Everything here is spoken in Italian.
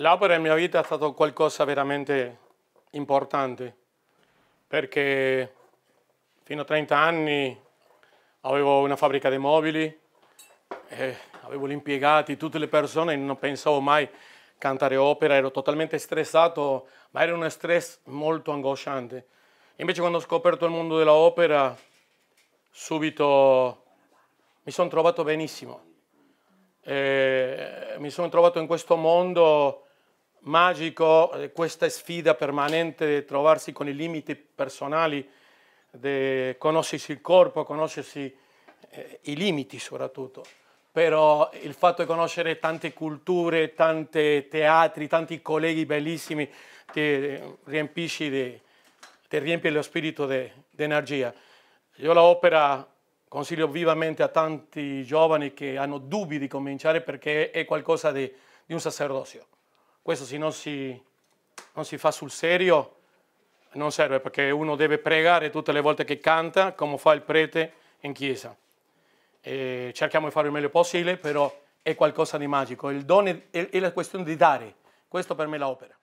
L'opera per mia vita è stata qualcosa veramente importante, perché fino a 30 anni avevo una fabbrica di mobili, avevo gli impiegati, tutte le persone, e non pensavo mai cantare opera, ero totalmente stressato, ma era uno stress molto angosciante. Invece quando ho scoperto il mondo dell'opera, subito mi sono trovato benissimo. E mi sono trovato in questo mondo magico, eh, questa sfida permanente di trovarsi con i limiti personali, di conoscersi il corpo, conoscersi eh, i limiti soprattutto. Però il fatto di conoscere tante culture, tanti teatri, tanti colleghi bellissimi, ti eh, riempisci di, ti riempie lo spirito di energia. Io l'opera consiglio vivamente a tanti giovani che hanno dubbi di cominciare perché è qualcosa di, di un sacerdozio. Questo se non si, non si fa sul serio non serve perché uno deve pregare tutte le volte che canta come fa il prete in chiesa. E cerchiamo di fare il meglio possibile, però è qualcosa di magico. Il dono è, è la questione di dare. Questo per me è l'opera.